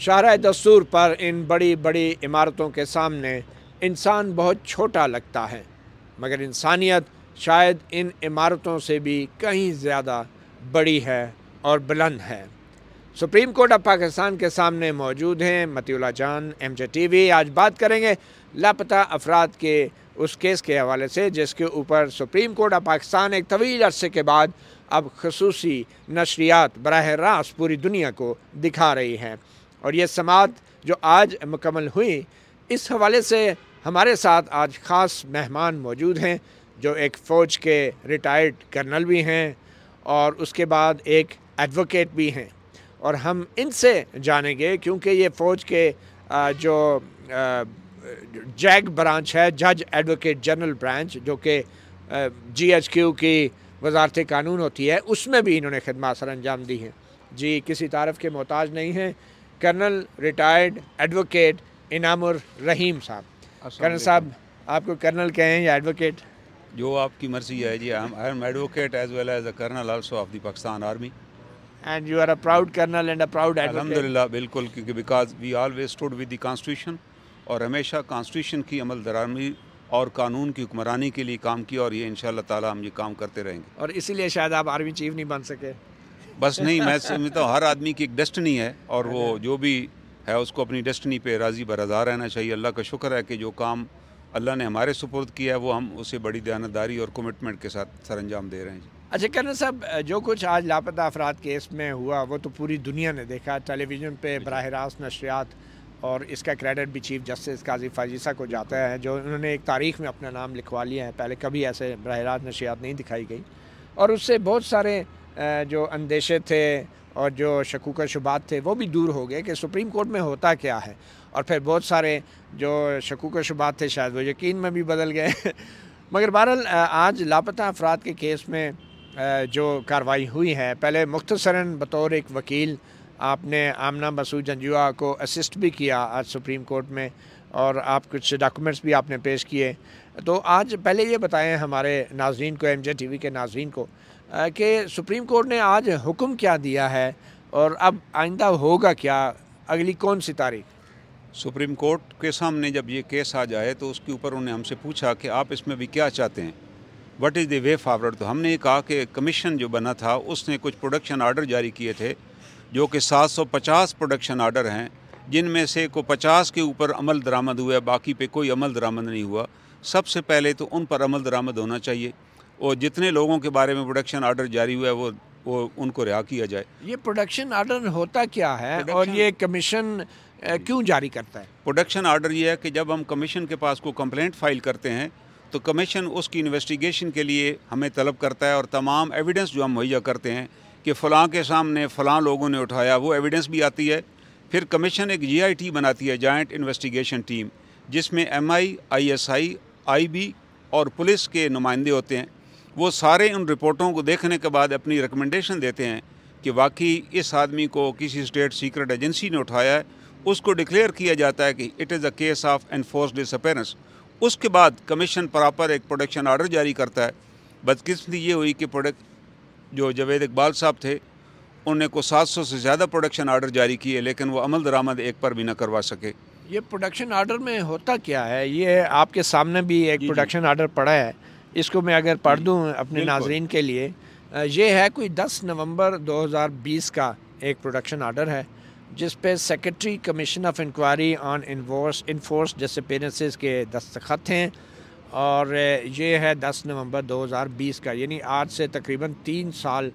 शाहरा दस्तूर पर इन बड़ी बड़ी इमारतों के सामने इंसान बहुत छोटा लगता है मगर इंसानियत शायद इन इमारतों से भी कहीं ज़्यादा बड़ी है और बुलंद है सुप्रीम कोर्ट ऑफ पाकिस्तान के सामने मौजूद हैं मतीउल्ला जान एम जे टी वी आज बात करेंगे लापता अफराद के उस केस के हवाले से जिसके ऊपर सुप्रीम कोर्ट ऑफ पाकिस्तान एक तवील अरसे के बाद अब खसूसी नशरियात बरह रास्त पूरी दुनिया को दिखा रही है और ये समात जो आज मुकमल हुई इस हवाले से हमारे साथ आज ख़ास मेहमान मौजूद हैं जो एक फ़ौज के रिटायर्ड कर्नल भी हैं और उसके बाद एक एडवोकेट भी हैं और हम इनसे जानेंगे क्योंकि ये फ़ौज के जो जैग ब्रांच है जज एडवोकेट जनरल ब्रांच जो कि जी एच क्यू की वजारत कानून होती है उसमें भी इन्होंने खदमा सर अंजाम दी हैं जी किसी तारफ़ के मोहताज नहीं हैं colonel retired advocate Inamur Rahim साहब कर्नल साहब आपको कर्नल कहें या एडवोकेट जो आपकी मर्जी है जी I am advocate as well as a colonel also of the Pakistan army and you are a proud colonel and a proud अलहमदिल्ला बिल्कुल क्योंकि because we always stood with the constitution और हमेशा कॉन्स्टिट्यूशन की अमल दरामी और कानून की हुक्मरानी के लिए काम किया और ये इन शाह तम ये काम करते रहेंगे और इसीलिए शायद आप आर्मी चीफ नहीं बन सके बस नहीं मैं समझता तो हूँ हर आदमी की एक डेस्टनी है और वो जो भी है उसको अपनी डेस्टनी पे राज़ी बरदा रहना चाहिए अल्लाह का शुक्र है कि जो काम अल्लाह ने हमारे सुपुर्द किया है वो हम उसे बड़ी दयानतदारी और कमिटमेंट के साथ सर अंजाम दे रहे हैं अच्छा कहना साहब जो कुछ आज लापता अफराद केस में हुआ वो तो पूरी दुनिया ने देखा टेलीविज़न पर बरह रास्त नशरियात और इसका क्रेडिट भी चीफ जस्टिस काजी फाजीसा को जाता है जो उन्होंने एक तारीख में अपना नाम लिखवा लिया है पहले कभी ऐसे बरह रास्त नशरियात नहीं दिखाई गई और उससे बहुत सारे जो अंदेशे थे और जो शकूक शुबात थे वो भी दूर हो गए कि सुप्रीम कोर्ट में होता क्या है और फिर बहुत सारे जो शकूक शुबात थे शायद वो यकीन में भी बदल गए मगर बहरहाल आज लापता अफराद के केस में जो कार्रवाई हुई है पहले मुख्तसरा बतौर एक वकील आपने आमना मसूद जंजुआ को असिस्ट भी किया आज सुप्रीम कोर्ट में और आप कुछ डॉक्यूमेंट्स भी आपने पेश किए तो आज पहले ये बताएं हमारे नाजरन को एम जे टी वी के नाजरन को कि सुप्रीम कोर्ट ने आज हुक्म क्या दिया है और अब आइंदा होगा क्या अगली कौन सी तारीख सुप्रीम कोर्ट के सामने जब ये केस आ जाए तो उसके ऊपर उन्होंने हमसे पूछा कि आप इसमें भी क्या चाहते हैं what is the way forward तो हमने कहा कि कमीशन जो बना था उसने कुछ प्रोडक्शन आर्डर जारी किए थे जो कि 750 प्रोडक्शन आर्डर हैं जिनमें से को 50 के ऊपर अमल दरामद हुआ बाकी पे कोई अमल दरामद नहीं हुआ सबसे पहले तो उन पर अमल दरामद होना चाहिए और जितने लोगों के बारे में प्रोडक्शन आर्डर जारी हुआ है वो वो उनको रिहा किया जाए ये प्रोडक्शन आर्डर होता क्या है और ये कमीशन क्यों जारी करता है प्रोडक्शन आर्डर ये है कि जब हम कमीशन के पास को कंप्लेंट फाइल करते हैं तो कमीशन उसकी इन्वेस्टिगेशन के लिए हमें तलब करता है और तमाम एविडेंस जो हम मुहैया करते हैं कि फ़लाँ के सामने फ़लाँ लोगों ने उठाया वो एविडेंस भी आती है फिर कमीशन एक जीआईटी बनाती है जॉइंट इन्वेस्टिगेशन टीम जिसमें एमआई, आईएसआई, आईबी और पुलिस के नुमाइंदे होते हैं वो सारे उन रिपोर्टों को देखने के बाद अपनी रिकमेंडेशन देते हैं कि वाकई इस आदमी को किसी स्टेट सीक्रेट एजेंसी ने उठाया है उसको डिक्लेयर किया जाता है कि it is a case of enforce disappearance उसके बाद कमीशन प्रॉपर एक प्रोडक्शन आर्डर जारी करता है बदकिस्मती ये हुई कि प्रोडक्ट जो जवेद इकबाल साहब थे उन्हें को 700 से ज़्यादा प्रोडक्शन आर्डर जारी किए लेकिन वो अमल दरामद एक पर भी ना करवा सके ये प्रोडक्शन आर्डर में होता क्या है ये आपके सामने भी एक प्रोडक्शन आर्डर पड़ा है इसको मैं अगर पढ़ दूँ हम्म, अपने नाजरन के लिए ये है कोई 10 नवंबर 2020 का एक प्रोडक्शन आर्डर है जिस पे secretary commission of inquiry on enforce enforce disappearances के दस्तखत हैं और ये है 10 नवंबर 2020 का यानी आज से तकरीबन तीन साल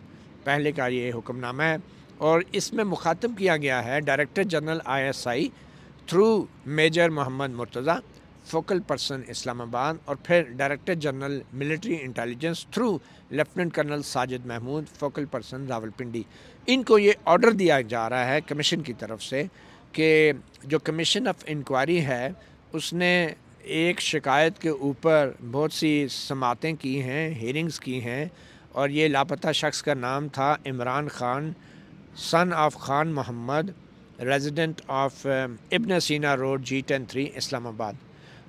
पहले का ये हुक्मनामा है और इसमें मुखातब किया गया है director general ISI through major Mohammad Murtaza focal person Islamabad और फिर director general military intelligence through lieutenant colonel Sajid Mahmood focal person Rawalpindi इनको ये ऑर्डर दिया जा रहा है कमीशन की तरफ से कि जो कमीशन ऑफ इंक्वायरी है उसने एक शिकायत के ऊपर बहुत सी समातें की हैं हेरिंग्स की हैं और ये लापता शख्स का नाम था Imran Khan son of Khan Mohammad resident of Ibn Sina road G ten three Islamabad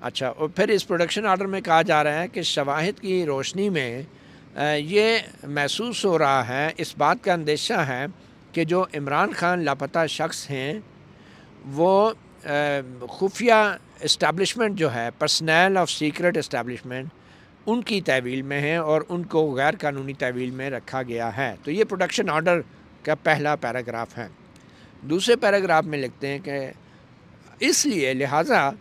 अच्छा और फिर इस प्रोडक्शन आर्डर में कहा जा रहा है कि शवाहद की रोशनी में ये महसूस हो रहा है इस बात का अंदेशा है कि जो इमरान खान लापता शख्स हैं वो खुफिया इस्टबलिशमेंट जो है पर्सनल ऑफ सीक्रेट इस्टबलिशमेंट उनकी तहवील में है और उनको गैर कानूनी तहवील में रखा गया है तो ये प्रोडक्शन ऑर्डर का पहला पैराग्राफ है दूसरे पैराग्राफ में लिखते हैं कि इसलिए लिहाजा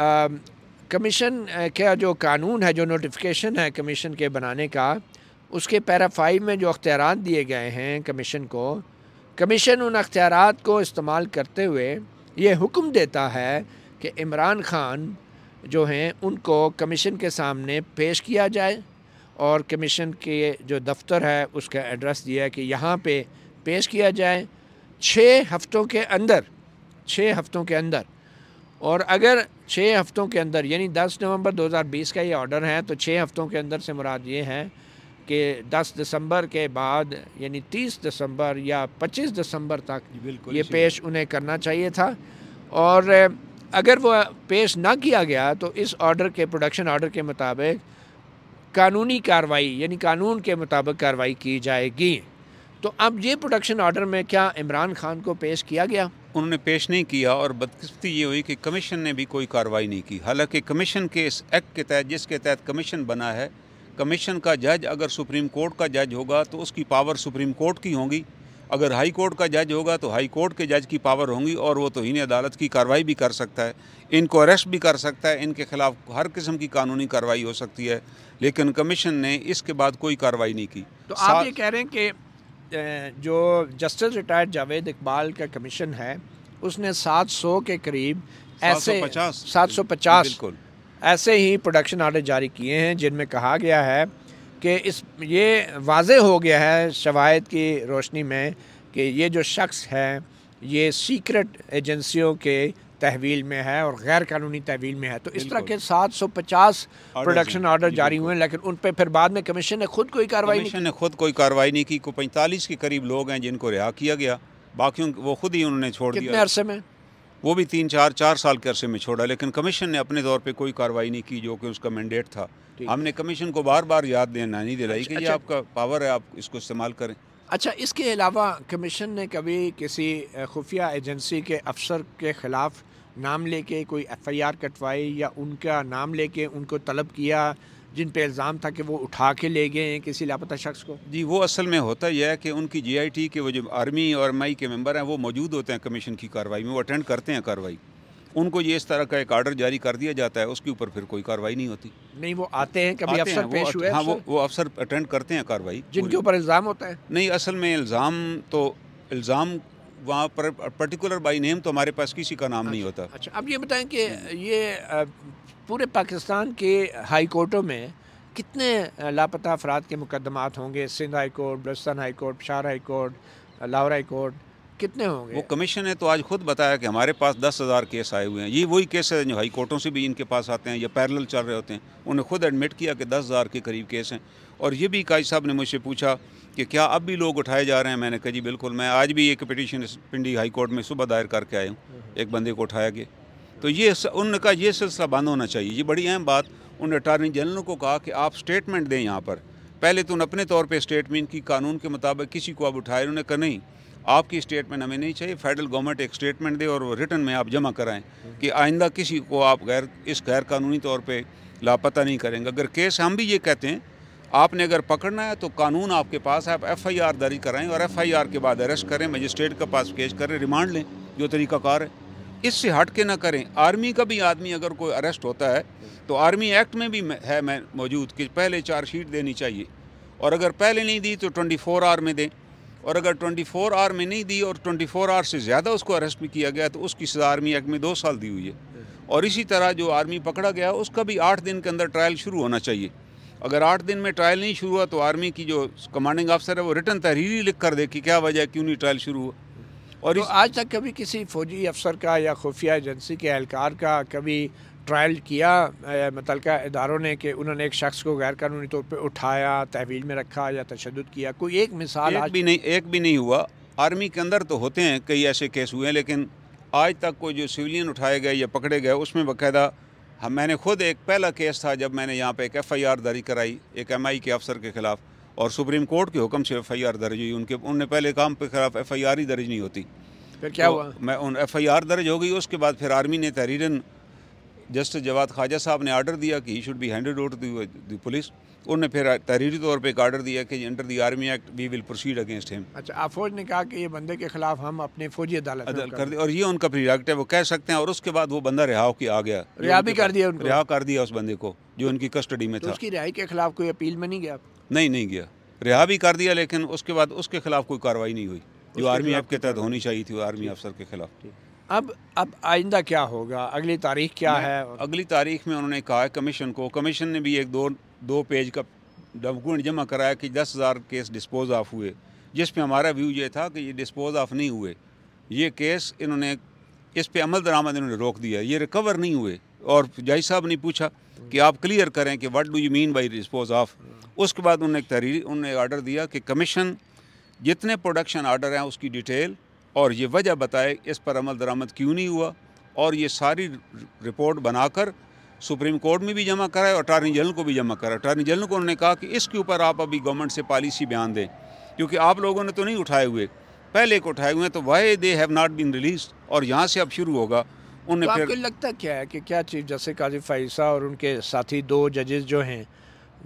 कमीशन um, uh, का जो कानून है जो नोटिफिकेशन है कमीशन के बनाने का उसके पैरा फाइव में जो अख्तियार दिए गए हैं कमीशन को कमीशन उन अख्तियार को इस्तेमाल करते हुए ये हुक्म देता है कि इमरान ख़ान जो हैं उनको कमीशन के सामने पेश किया जाए और कमीशन के जो दफ्तर है उसका एड्रेस दिया है कि यहाँ पे पेश किया जाए छः हफ़्तों के अंदर छः हफ़्तों के अंदर और अगर छः हफ्तों के अंदर यानी 10 नवंबर 2020 का ये ऑर्डर है तो छः हफ्तों के अंदर से मुराद ये है कि 10 दिसंबर के बाद यानी 30 दिसंबर या 25 दिसंबर तक ये पेश उन्हें करना चाहिए था और अगर वो पेश ना किया गया तो इस ऑर्डर के प्रोडक्शन ऑर्डर के मुताबिक कानूनी कार्रवाई यानी कानून के मुताबिक कार्रवाई की जाएगी तो अब ये प्रोडक्शन ऑर्डर में क्या इमरान खान को पेश किया गया उन्होंने पेश नहीं किया और बदकिस्मती ये हुई कि कमीशन ने भी कोई कार्रवाई नहीं की हालांकि कमीशन के इस एक्ट के तहत जिसके तहत कमीशन बना है कमीशन का जज अगर सुप्रीम कोर्ट का जज होगा तो उसकी पावर सुप्रीम कोर्ट की होगी अगर हाई कोर्ट का जज होगा तो हाई कोर्ट के जज की पावर होंगी और वो इन अदालत की कार्रवाई भी कर सकता है इनको अरेस्ट भी कर सकता है इनके खिलाफ हर किस्म की कानूनी कार्रवाई हो सकती है लेकिन कमीशन ने इसके बाद कोई कार्रवाई नहीं की तो आप ये कह रहे हैं कि जो जस्टिस रिटायर्ड जावेद इकबाल का कमीशन है उसने 700 के करीब ऐसे 750 पचास ऐसे ही प्रोडक्शन आर्डर जारी किए हैं जिनमें कहा गया है कि इस ये वाज हो गया है शवायद की रोशनी में कि ये जो शख्स है ये सीक्रेट एजेंसियों के तहवील में है और गैर कानूनी तहवील में है तो इस तरह के 750 प्रोडक्शन ऑर्डर जारी हुए हैं लेकिन उन पर फिर बाद में कमीशन ने खुद कोई कार्रवाई कमीशन ने खुद कोई कार्रवाई नहीं की को पैंतालीस के करीब लोग हैं जिनको रिहा किया गया बाकी वो खुद ही उन्होंने छोड़ दिया अरसे में वो भी तीन चार चार साल के अरसे में छोड़ा लेकिन कमीशन ने अपने तौर पर कोई कार्रवाई नहीं की जो कि उसका मैंडेट था हमने कमीशन को बार बार याद देना नहीं दिलाई अच्छा, कि ये अच्छा। आपका पावर है आप इसको इस्तेमाल करें अच्छा इसके अलावा कमीशन ने कभी किसी खुफिया एजेंसी के अफसर के ख़िलाफ़ नाम लेके कोई एफआईआर कटवाई या उनका नाम लेके उनको तलब किया जिन पे इल्ज़ाम था कि वो उठा के ले गए हैं किसी लापता शख्स को जी वो असल में होता यह है कि उनकी जीआईटी के वो जो आर्मी और एम के मेम्बर हैं वो मौजूद होते हैं कमीशन की कार्रवाई में वो अटेंड करते हैं कार्रवाई उनको ये इस तरह का एक आर्डर जारी कर दिया जाता है उसके ऊपर फिर कोई कार्रवाई नहीं होती नहीं वो आते हैं कभी अफसर हैं, पेश हुए हाँ वो वो अफसर अटेंड करते हैं कार्रवाई जिनके ऊपर इल्ज़ाम होता है नहीं असल में इल्ज़ाम तो इल्ज़ाम वहाँ पर पर्टिकुलर बाई नेम तो हमारे पास किसी का नाम अच्छा, नहीं होता अच्छा अब ये बताएं कि ये पूरे पाकिस्तान के हाई कोर्टों में कितने लापता अफराद के मुकदमात होंगे Sindh high court Balochistan high court शाहर high court Lahore high court कितने होंगे वो कमीशन ने तो आज खुद बताया कि हमारे पास दस हज़ार केस आए हुए हैं ये वही केस हैं जो हाई कोर्टों से भी इनके पास आते हैं या पैरेलल चल रहे होते हैं उन्होंने खुद एडमिट किया कि दस हज़ार के करीब केस हैं और ये भी काई साहब ने मुझसे पूछा कि क्या अब भी लोग उठाए जा रहे हैं मैंने कहा जी बिल्कुल मैं आज भी एक पिटिशन पिंडी हाई कोर्ट में सुबह दायर करके आया हूँ एक बंदे को उठाया गया तो ये उन्होंने कहा ये सिलसिला बंद होना चाहिए ये बड़ी अहम बात उन अटारनी जनरल को कहा कि आप स्टेटमेंट दें यहाँ पर पहले तो उन अपने तौर पर स्टेटमेंट की कानून के मुताबिक किसी को अब उठाए उन्होंने कहा नहीं आपकी स्टेटमेंट हमें नहीं चाहिए फेडरल गवर्नमेंट एक स्टेटमेंट दे और रिटर्न में आप जमा कराएं कि आइंदा किसी को आप गैर इस गैर कानूनी तौर पे लापता नहीं करेंगे अगर केस हम भी ये कहते हैं आपने अगर पकड़ना है तो कानून आपके पास है आप एफ आई आर दर्ज कराएँ और एफ आई आर के बाद अरेस्ट करें मजिस्ट्रेट के पास केस करें रिमांड लें जो तरीकाकार है इससे हट के ना करें आर्मी का भी आदमी अगर कोई अरेस्ट होता है तो आर्मी एक्ट में भी है मैं मौजूद कि पहले चार्जशीट देनी चाहिए और अगर पहले नहीं दी तो ट्वेंटी फोर आवर में दें और अगर 24 आवर में नहीं दी और 24 आवर से ज़्यादा उसको अरेस्ट में किया गया तो उसकी सज़ा आर्मी एक्ट में दो साल दी हुई है और इसी तरह जो आर्मी पकड़ा गया उसका भी आठ दिन के अंदर ट्रायल शुरू होना चाहिए अगर आठ दिन में ट्रायल नहीं शुरू हुआ तो आर्मी की जो कमांडिंग अफसर है वो रिटर्न तहरीरी लिख कर दे कि क्या वजह क्यों नहीं ट्रायल शुरू हुआ और तो इस... आज तक कभी किसी फौजी अफसर का या खुफिया एजेंसी के एहलकार का कभी ट्रायल किया मुतल इदारों ने कि उन्होंने एक शख्स को गैर कानूनी तौर पर उठाया तहवील में रखा या तशद किया कोई एक मिसाल एक आज भी नहीं एक भी नहीं हुआ आर्मी के अंदर तो होते हैं कई ऐसे केस हुए हैं लेकिन आज तक कोई जो सिविलियन उठाए गए या पकड़े गए उसमें बाकायदा हम मैंने खुद एक पहला केस था जब मैंने यहाँ पे एक एफआईआर दर्ज कराई एक एमआई के अफसर के ख़िलाफ़ और सुप्रीम कोर्ट के हुक्म से एफआईआर दर्ज हुई उनके उनने पहले काम के ख़िलाफ़ एफ ही दर्ज नहीं होती फिर क्या तो हुआ मैं उन एफ आई आर दर्ज हो गई उसके बाद फिर आर्मी ने तहरीरन जस्टिस जवाद ख्वाजा साहब ने आर्डर दिया कि he should be handed over to the police उन्होंने फिर तहरीरी तौर पे एक आर्डर दिया कि under the army act we will proceed against him अच्छा आप फौज ने कहा कि ये बंदे के खिलाफ हम अपने फौजी अदालत अदल कर दी और ये उनका प्रियाक्ट है वो कह सकते हैं और उसके बाद वो बंदा रिहा की आ गया रिहा भी कर दिया रिहा कर दिया उस बंदे को जो उनकी कस्टडी में तो था उसकी रिहाई के खिलाफ कोई अपील में नहीं गया नहीं नहीं गया रिहा भी कर दिया लेकिन उसके बाद उसके खिलाफ कोई कार्रवाई नहीं हुई जो आर्मी एक्ट के तहत होनी चाहिए थी आर्मी अफसर के खिलाफ अब अब आइंदा क्या होगा अगली तारीख क्या है अगली तारीख में उन्होंने कहा कमीशन को कमीशन ने भी एक दो दो पेज का डॉक्यूमेंट जमा कराया कि दस हज़ार केस डिस्पोज ऑफ हुए जिस पे हमारा व्यू ये था कि ये डिस्पोज ऑफ नहीं हुए ये केस इन्होंने इस पे अमल दरामद इन्होंने रोक दिया ये रिकवर नहीं हुए और जज साहब ने पूछा कि आप क्लियर करें कि what do you mean by dispose of उसके बाद उन्होंने एक तहरीर उन्होंने ऑर्डर दिया कि कमीशन जितने प्रोडक्शन आर्डर हैं उसकी डिटेल और ये वजह बताए इस पर अमल दरामद क्यों नहीं हुआ और ये सारी रिपोर्ट बनाकर सुप्रीम कोर्ट में भी जमा कराए और अटारनी जनरल को भी जमा कराए अटारनी जनरल को उन्होंने कहा कि इसके ऊपर आप अभी गवर्नमेंट से पॉलिसी बयान दें क्योंकि आप लोगों ने तो नहीं उठाए हुए पहले को उठाए हुए हैं तो why they have not been release और यहाँ से अब शुरू होगा उन्हें तो फिर लगता क्या है कि क्या चीफ जस्टिस काजी फाइसा और उनके साथी दो जजेस जो हैं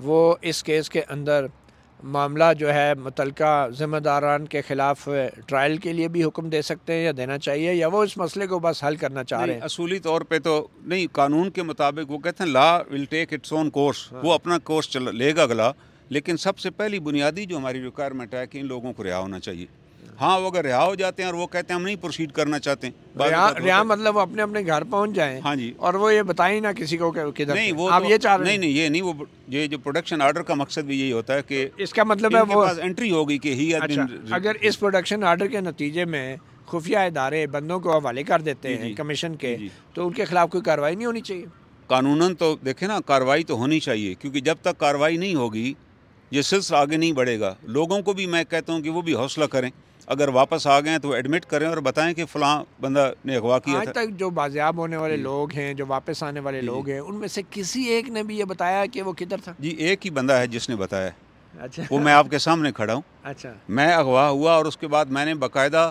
वो इस केस के अंदर मामला जो है मुतल ज़िम्मेदारान के ख़िलाफ़ ट्रायल के लिए भी हुक्म दे सकते हैं या देना चाहिए या वो इस मसले को बस हल करना चाह रहे हैं असूली तौर पे तो नहीं कानून के मुताबिक वो कहते हैं law will take its own course हाँ। वो अपना कोर्स चला लेगा अगला लेकिन सबसे पहली बुनियादी जो हमारी रिक्वायरमेंट है कि इन लोगों को रिहा होना चाहिए हाँ वो अगर रिहा हो जाते हैं और वो कहते हैं हम नहीं प्रोसीड करना चाहते रिहा मतलब वो अपने अपने घर पहुंच जाए हाँ जी और वो ये बताए ना किसी को किधर नहीं वो आप तो, ये चाह रहे नहीं नहीं ये नहीं वो ये जो प्रोडक्शन ऑर्डर का मकसद भी यही होता है कि तो इसका मतलब है वो एंट्री होगी कि ही अच्छा, अगर इस प्रोडक्शन ऑर्डर के नतीजे में खुफिया इदारे बंदों को हवाले कर देते हैं कमीशन के तो उनके खिलाफ कोई कार्रवाई नहीं होनी चाहिए कानूनन तो देखे ना कार्रवाई तो होनी चाहिए क्योंकि जब तक कार्रवाई नहीं होगी ये सिलसिला आगे नहीं बढ़ेगा लोगों को भी मैं कहता हूँ कि वो भी हौसला करें अगर वापस आ गए तो एडमिट करें और बताएं कि फलां बंदा ने अगवा किया आज तक जो बाजियाब होने वाले लोग हैं जो वापस आने वाले लोग हैं उनमें से किसी एक ने भी ये बताया कि वो किधर था जी एक ही बंदा है जिसने बताया अच्छा वो मैं आपके सामने खड़ा हूँ अच्छा मैं अगवा हुआ और उसके बाद मैंने बाकायदा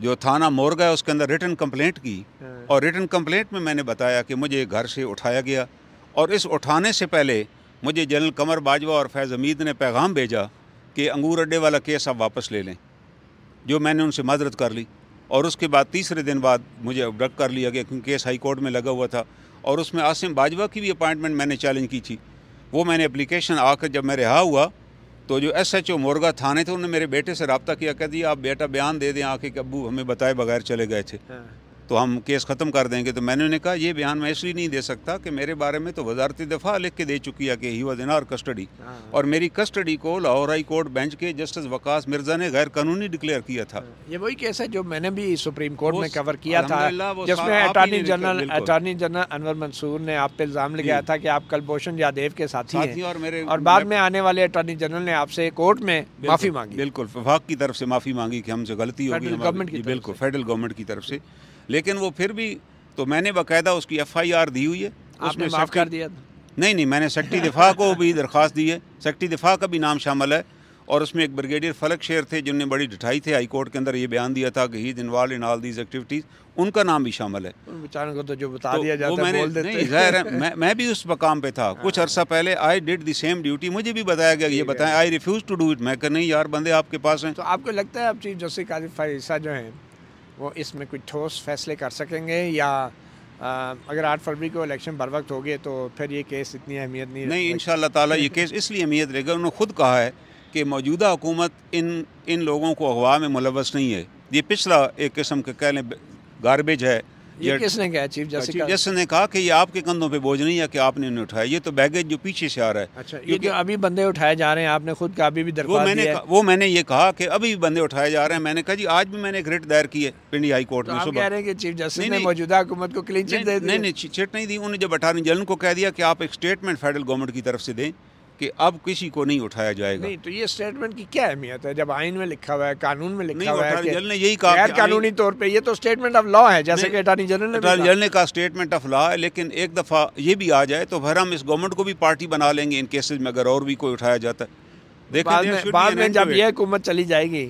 जो थाना मोरगा है उसके अंदर रिटर्न कम्प्लेंट की हाँ। और रिटर्न कम्प्लेंट में मैंने बताया कि मुझे घर से उठाया गया और इस उठाने से पहले मुझे जनरल कमर बाजवा और फैज़ हमीद ने पैगाम भेजा कि अंगूर अड्डे वाला केस आप वापस ले लें जो मैंने उनसे माजरत कर ली और उसके बाद तीसरे दिन बाद मुझे अबडक्ट कर लिया गया क्योंकि केस हाई कोर्ट में लगा हुआ था और उसमें आसिम बाजवा की भी अपॉइंटमेंट मैंने चैलेंज की थी वो मैंने एप्लीकेशन आकर जब मैं रिहा हुआ तो जो एस एच ओ मोरगा थाने थे उन्होंने मेरे बेटे से रबता किया कह दिया आप बेटा बयान दे दें आके कि अबू हमें बताए बगैर चले गए थे हाँ। तो हम केस ख़त्म कर देंगे तो मैंने उन्हें कहा ये बयान मैं इसलिए नहीं दे सकता कि मेरे बारे में तो वजारती दफ़ा लिख के दे चुकी है कि he was in our custody और मेरी कस्टडी को लाहौर हाई कोर्ट बेंच के जस्टिस वकास मिर्जा ने गैर कानूनी डिक्लेयर किया था ये वही केस है जो मैंने भी सुप्रीम कोर्ट में कवर किया था जिसमें attorney general attorney general Anwar Mansoor ने आप पे इल्ज़ाम लगाया था कि आप कलभूषण यादव के साथी ही और मेरे और बाद में आने वाले अटॉर्नी जनरल ने आपसे कोर्ट में माफ़ी मांगी बिल्कुल विभाग की तरफ से माफ़ी मांगी कि हमसे गलती हो गई गवर्नमेंट की बिल्कुल फेडरल गवर्नमेंट की तरफ से लेकिन वो फिर भी तो मैंने बाकायदा उसकी एफ आई आर दी हुई है उसमें माफ़ कर दिया नहीं नहीं मैंने सेक्टरी दिफा को भी दरख्वास्त दी है सेक्टरी दिफा का भी नाम शामिल है और उसमें एक ब्रिगेडियर फलक शेर थे जिनने बड़ी डिठाई थे हाई कोर्ट के अंदर ये बयान दिया था कि ही दिन वाल इन ऑल दीज एक्टिविटीज़ उनका नाम भी शामिल है को तो जो बता तो दिया जाता मैंने, बोल देते नहीं जाहिर है मैं मैं भी उस मकाम पे था कुछ अर्सा पहले I did the same duty मुझे भी बताया गया ये बताएं I refuse to do it मैं कर नहीं यार बंदे आपके पास हैं तो आपको लगता है आप चीफ जस्टिस काजिफ फारिसा जो है वो इसमें कुछ ठोस फैसले कर सकेंगे या आ, अगर आठ फरवरी को इलेक्शन बर वक्त हो गए तो फिर ये केस इतनी अहमियत नहीं नहीं इन तला ये केस इसलिए अहमियत रहेगा उन्होंने खुद कहा है कि मौजूदा हुकूमत इन इन लोगों को अगवा में मुलवस नहीं है ये पिछला एक किस्म के कह लें गारबेज है ये किसने कहा चीफ अच्छा, जस्टिस जस्टिस ने कहा कि ये आपके कंधों पे बोझ नहीं है कि आपने इन्हें उठाया ये तो बैगेज जो पीछे से आ रहा है अच्छा क्योंकि अभी बंदे उठाए जा रहे हैं आपने खुद का अभी भी वो मैंने है। वो मैंने ये कहा कि अभी भी बंदे उठाए जा रहे हैं मैंने कहा जी आज भी मैंने एक रिट दायर की है पिंडी हाई कोर्ट तो में सुबह चीफ जस्टिस ने मौजूदा हुकूमत को क्लीन चिट दे नहीं नहीं चिट नहीं दी उन्होंने जब अटारनी जनरल को कह दिया कि आप एक स्टेटमेंट फेडरल गवर्नमेंट की तरफ से दें कि अब किसी को नहीं उठाया जाएगा नहीं तो ये स्टेटमेंट की क्या अहमियत है जब आइन में लिखा हुआ है कानून में लिखा हुआ है जनरल ने यही कहा कानूनी तौर पे ये तो स्टेटमेंट ऑफ लॉ है जैसे कि अटॉर्नी जनरल ने अटॉर्नी जनरल ने कहा स्टेटमेंट ऑफ लॉ है लेकिन एक दफ़ा ये भी आ जाए तो भर हम इस गवर्नमेंट को भी पार्टी बना लेंगे इन केसेज में अगर और भी कोई उठाया जाता है बाद में जब यह हुकूमत चली जाएगी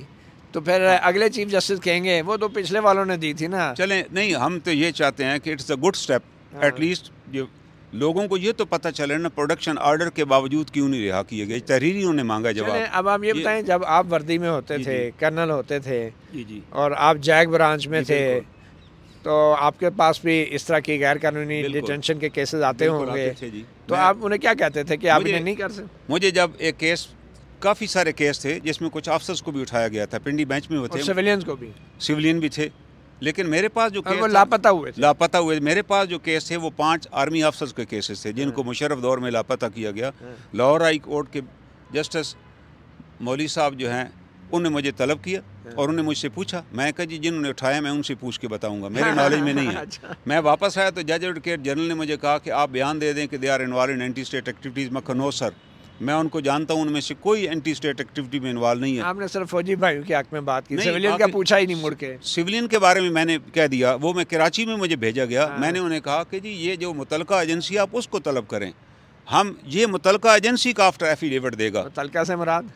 तो फिर हाँ। अगले चीफ जस्टिस कहेंगे वो तो पिछले वालों ने दी थी ना चले नहीं हम तो ये चाहते हैं कि it's a good step at least जो लोगों को ये तो पता चले ना प्रोडक्शन ऑर्डर के बावजूद क्यों नहीं रिहा किए गए तहरीरियों ने मांगा जवाब अब आप ये, ये बताएं जब आप वर्दी में होते थे कर्नल होते थे जी जी और आप जैक ब्रांच में थे तो आपके पास भी इस तरह की गैर कानूनी डिटेंशन के केसेस आते होंगे तो आप उन्हें क्या कहते थे कि आप इन्हें नहीं कर सकते मुझे जब एक केस काफ़ी सारे केस थे जिसमें कुछ अफसर्स को भी उठाया गया था पिंडी बेंच में होते सिविलियंस को भी सिविलियन भी थे लेकिन मेरे पास जो केस हाँ, लापता हुए लापता हुए मेरे पास जो केस थे वो पांच आर्मी अफसर के केसेस थे जिनको हाँ। मुशरफ दौर में लापता किया गया हाँ। लाहौर हाई कोर्ट के जस्टिस मौली साहब जो हैं उन्होंने मुझे तलब किया और उन्होंने मुझसे पूछा मैं कहा जी जिन्होंने उठाया मैं उनसे पूछ के बताऊंगा मेरे नॉलेज में नहीं है अच्छा। मैं वापस आया तो जज एडवोकेट जनरल ने मुझे कहा कि आप बयान दे दें कि they are involve in anti state activities sir मैं उनको जानता हूँ उनमें से कोई एंटी स्टेट एक्टिविटी में इन्वॉल्व नहीं है आपने सिर्फ फौजी भाई की आंख में बात की सिविलियन का पूछा ही नहीं मुड़ के सिविलियन के बारे में मैंने कह दिया वो मैं कराची में मुझे भेजा गया हाँ। मैंने उन्हें कहा कि जी ये जो मुतलका एजेंसी आप उसको तलब करें हम ये मुतलका एजेंसी का आफ्टर एफिडेविट देगा मुतलका से मुराद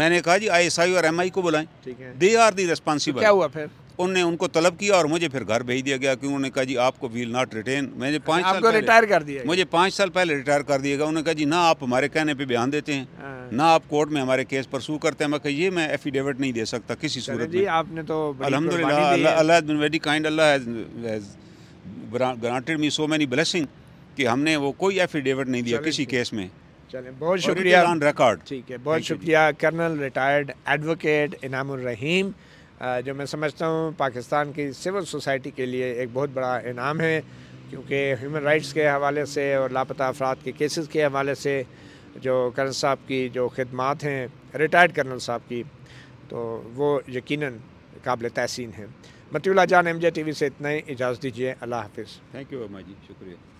मैंने कहा जी आई एस आई और एम आई को बुलाएं ठीक है दे आर दी रेस्पॉन्सिबल क्या हुआ फिर उनने उनको तलब किया और मुझे फिर घर भेज दिया गया क्योंकि उन्होंने कहा जी आपको वील नॉट रिटेन मैंने अच्छा, पाँच साल रिटायर कर दिया मुझे पाँच साल पहले रिटायर कर दिया गया उन्होंने कहा जी ना आप हमारे कहने पर बयान देते हैं हाँ। ना आप कोर्ट में हमारे केस परसू करते हैं मैं ये मैं एफिडेविट नहीं दे सकता किसी सूरत जी आपने तो अलहमदिल्ला kind granted me so many blessing कि हमने वो कोई एफिडेविट नहीं दिया किसी केस में चलें बहुत शुक्रिया ऑन रिकॉर्ड ठीक है बहुत शुक्रिया कर्नल रिटायर्ड एडवोकेट इनाम रहीम जो मैं समझता हूँ पाकिस्तान की सिविल सोसाइटी के लिए एक बहुत बड़ा इनाम है क्योंकि ह्यूमन राइट्स के हवाले से और लापता अफराद के केसेस के हवाले से जो कर्नल साहब की जो खदमात हैं रिटायर्ड कर्नल साहब की तो वो यकीन काबिल तहसीन है मतियला जान एम जे टी वी से इतना ही इजाज़त दीजिए अल्लाह हाफिज़ थैंक यू अमा जी शुक्रिया